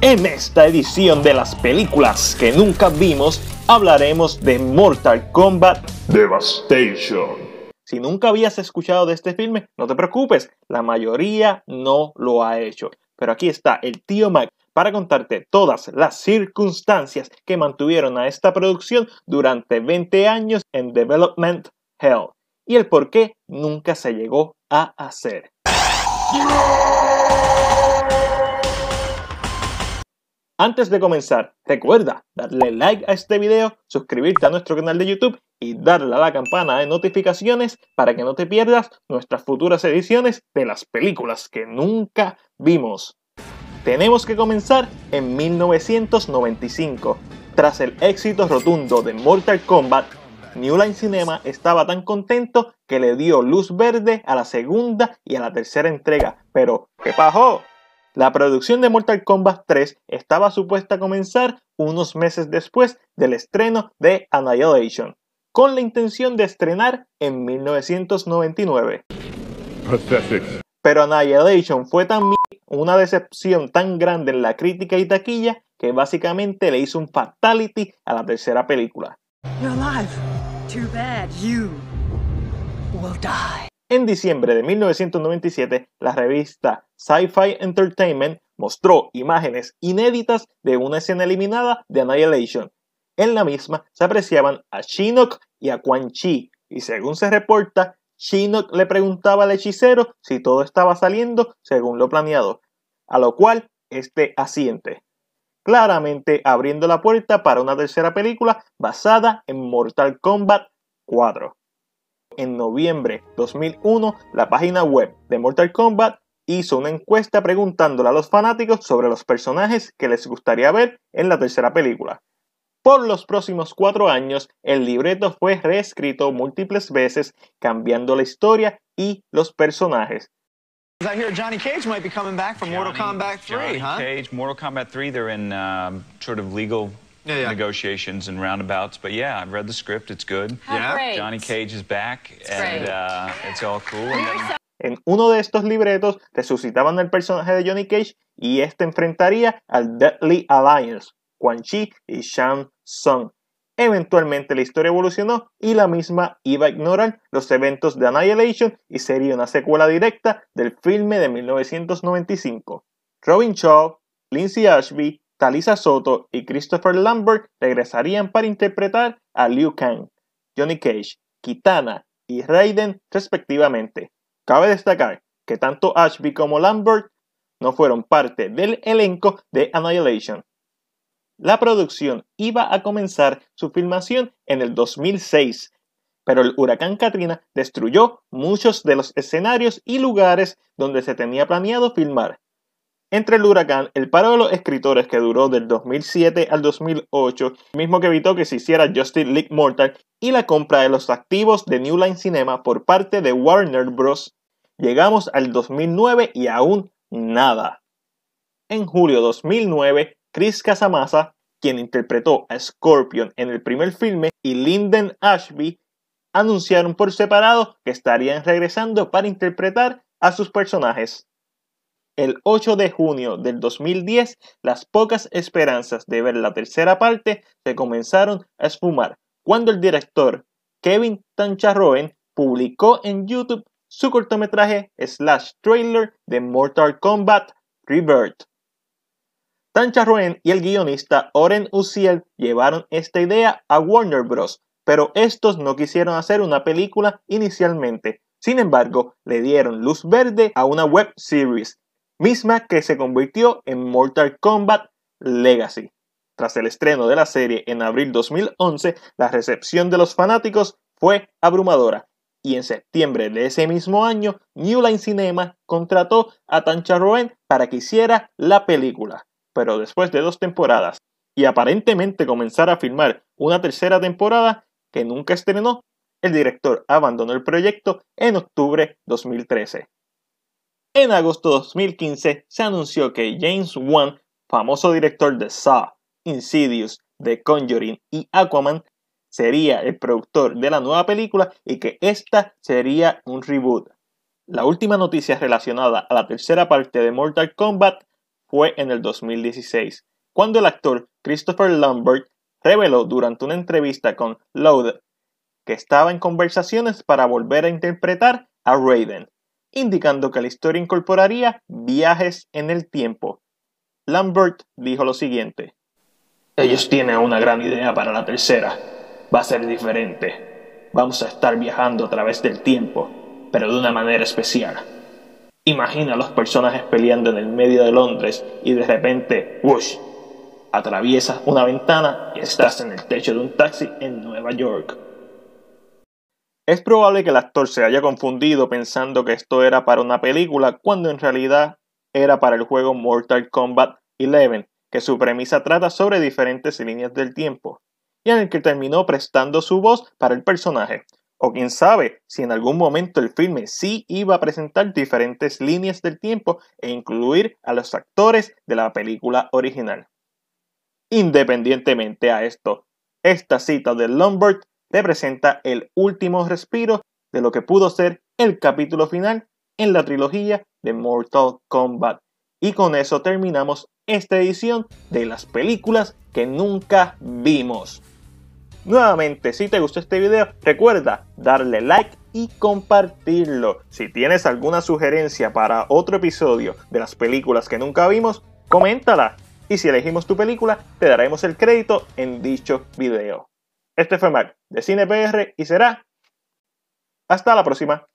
En esta edición de las películas que nunca vimos, hablaremos de Mortal Kombat Devastation. Si nunca habías escuchado de este filme, no te preocupes, la mayoría no lo ha hecho. Pero aquí está el tío Mac para contarte todas las circunstancias que mantuvieron a esta producción durante 20 años en Development Hell y el por qué nunca se llegó a hacer. Antes de comenzar, recuerda darle like a este video, suscribirte a nuestro canal de YouTube y darle a la campana de notificaciones para que no te pierdas nuestras futuras ediciones de las películas que nunca vimos. Tenemos que comenzar en 1995. Tras el éxito rotundo de Mortal Kombat, New Line Cinema estaba tan contento que le dio luz verde a la segunda y a la tercera entrega. Pero, ¿qué pasó? La producción de Mortal Kombat 3 estaba supuesta a comenzar unos meses después del estreno de Annihilation, con la intención de estrenar en 1999. Pero Annihilation fue también una decepción tan grande en la crítica y taquilla que básicamente le hizo un fatality a la tercera película. En diciembre de 1997, la revista Sci-Fi Entertainment mostró imágenes inéditas de una escena eliminada de Annihilation. En la misma se apreciaban a Shinnok y a Quan Chi, y según se reporta, Shinnok le preguntaba al hechicero si todo estaba saliendo según lo planeado, a lo cual este asiente, claramente abriendo la puerta para una tercera película basada en Mortal Kombat 4 en noviembre de 2001, la página web de Mortal Kombat hizo una encuesta preguntándole a los fanáticos sobre los personajes que les gustaría ver en la tercera película. Por los próximos cuatro años, el libreto fue reescrito múltiples veces, cambiando la historia y los personajes. Johnny Cage Mortal Kombat 3, um, legal en uno de estos libretos resucitaban el personaje de Johnny Cage y este enfrentaría al Deadly Alliance, Quan Chi y Shang Tsung. Eventualmente la historia evolucionó y la misma iba a ignorar los eventos de Annihilation y sería una secuela directa del filme de 1995. Robin Shaw, Lindsay Ashby, Talisa Soto y Christopher Lambert regresarían para interpretar a Liu Kang, Johnny Cage, Kitana y Raiden respectivamente. Cabe destacar que tanto Ashby como Lambert no fueron parte del elenco de Annihilation. La producción iba a comenzar su filmación en el 2006, pero el huracán Katrina destruyó muchos de los escenarios y lugares donde se tenía planeado filmar. Entre el huracán, el paro de los escritores que duró del 2007 al 2008, mismo que evitó que se hiciera Justin League Mortal, y la compra de los activos de New Line Cinema por parte de Warner Bros. Llegamos al 2009 y aún nada. En julio 2009, Chris Casamassa, quien interpretó a Scorpion en el primer filme, y Lyndon Ashby anunciaron por separado que estarían regresando para interpretar a sus personajes el 8 de junio del 2010, las pocas esperanzas de ver la tercera parte se comenzaron a esfumar cuando el director Kevin Tancharroen publicó en YouTube su cortometraje slash trailer de Mortal Kombat Rebirth. Tancharroen y el guionista Oren Uziel llevaron esta idea a Warner Bros., pero estos no quisieron hacer una película inicialmente. Sin embargo, le dieron luz verde a una web series misma que se convirtió en Mortal Kombat Legacy. Tras el estreno de la serie en abril 2011, la recepción de los fanáticos fue abrumadora y en septiembre de ese mismo año, New Line Cinema contrató a Tancha Roen para que hiciera la película. Pero después de dos temporadas y aparentemente comenzar a filmar una tercera temporada que nunca estrenó, el director abandonó el proyecto en octubre 2013. En agosto de 2015 se anunció que James Wan, famoso director de Saw, Insidious, The Conjuring y Aquaman, sería el productor de la nueva película y que esta sería un reboot. La última noticia relacionada a la tercera parte de Mortal Kombat fue en el 2016, cuando el actor Christopher Lambert reveló durante una entrevista con Loud que estaba en conversaciones para volver a interpretar a Raiden, indicando que la historia incorporaría viajes en el tiempo. Lambert dijo lo siguiente. Ellos tienen una gran idea para la tercera. Va a ser diferente. Vamos a estar viajando a través del tiempo, pero de una manera especial. Imagina a los personas peleando en el medio de Londres y de repente, ¡wush!, Atraviesas una ventana y estás en el techo de un taxi en Nueva York. Es probable que el actor se haya confundido pensando que esto era para una película cuando en realidad era para el juego Mortal Kombat 11, que su premisa trata sobre diferentes líneas del tiempo, y en el que terminó prestando su voz para el personaje. O quién sabe si en algún momento el filme sí iba a presentar diferentes líneas del tiempo e incluir a los actores de la película original. Independientemente a esto, esta cita de Lombard te presenta el último respiro de lo que pudo ser el capítulo final en la trilogía de Mortal Kombat. Y con eso terminamos esta edición de las películas que nunca vimos. Nuevamente, si te gustó este video, recuerda darle like y compartirlo. Si tienes alguna sugerencia para otro episodio de las películas que nunca vimos, coméntala. Y si elegimos tu película, te daremos el crédito en dicho video. Este fue Mac de CinePR y será hasta la próxima.